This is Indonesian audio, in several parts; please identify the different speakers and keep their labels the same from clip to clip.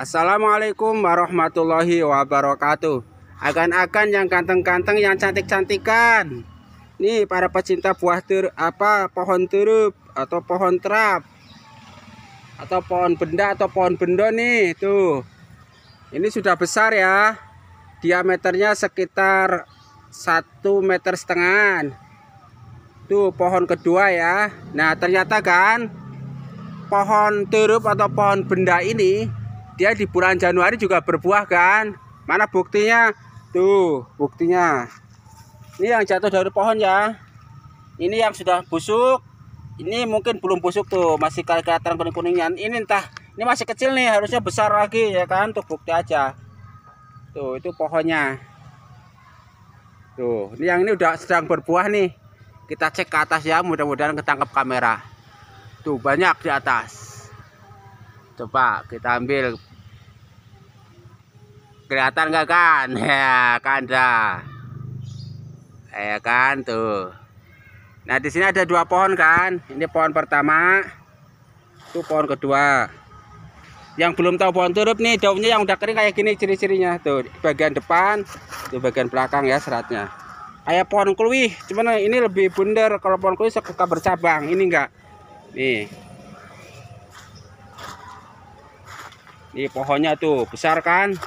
Speaker 1: Assalamualaikum warahmatullahi wabarakatuh. Akan-akan yang ganteng-ganteng yang cantik-cantikan. Nih para pecinta buah ter apa pohon turup atau pohon terap atau pohon benda atau pohon benda nih tuh. Ini sudah besar ya. Diameternya sekitar 1 meter setengah. Tuh pohon kedua ya. Nah ternyata kan pohon turup atau pohon benda ini dia di bulan Januari juga berbuah kan mana buktinya tuh buktinya ini yang jatuh dari pohon ya ini yang sudah busuk ini mungkin belum busuk tuh masih kelihatan kuning kuningnya ini entah ini masih kecil nih harusnya besar lagi ya kan tuh bukti aja tuh itu pohonnya tuh ini yang ini udah sedang berbuah nih kita cek ke atas ya mudah-mudahan ketangkap kamera tuh banyak di atas coba kita ambil kelihatan nggak kan ya kanda ya kan tuh nah di sini ada dua pohon kan ini pohon pertama itu pohon kedua yang belum tahu pohon turup nih daunnya yang udah kering kayak gini ciri-cirinya tuh bagian depan tuh bagian belakang ya seratnya kayak pohon kluwi cuman ini lebih bundar kalau pohon kluwi suka bercabang ini enggak nih ini pohonnya tuh besar kan?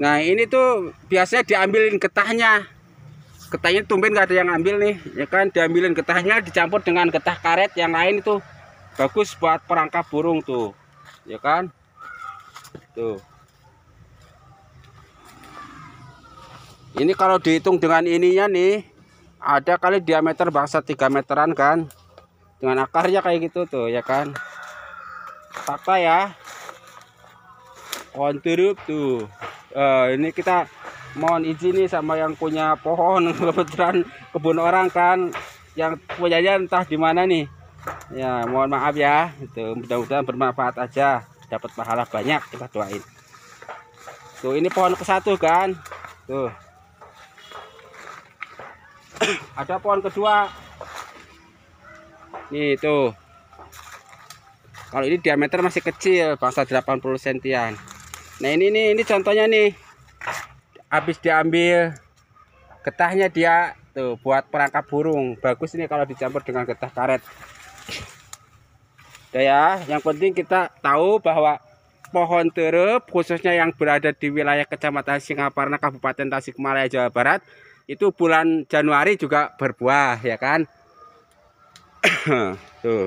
Speaker 1: Nah ini tuh biasanya diambilin getahnya Getahnya tumben gak ada yang ambil nih Ya kan diambilin getahnya dicampur dengan getah karet yang lain itu Bagus buat perangkap burung tuh Ya kan Tuh Ini kalau dihitung dengan ininya nih Ada kali diameter bangsa 3 meteran kan Dengan akarnya kayak gitu tuh ya kan Tata ya Kontirup tuh uh, ini kita mohon izin nih sama yang punya pohon kebetulan kebun orang kan yang punyanya entah di mana nih ya mohon maaf ya itu mudah-mudahan bermanfaat aja dapat pahala banyak kita doain tuh ini pohon ke satu kan tuh ada pohon kedua nih tuh kalau ini diameter masih kecil bangsa 80 sentian nah ini nih ini contohnya nih habis diambil getahnya dia tuh buat perangkap burung bagus ini kalau dicampur dengan getah karet Udah ya yang penting kita tahu bahwa pohon terup khususnya yang berada di wilayah kecamatan Singaparna Kabupaten Tasikmalaya Jawa Barat itu bulan Januari juga berbuah ya kan tuh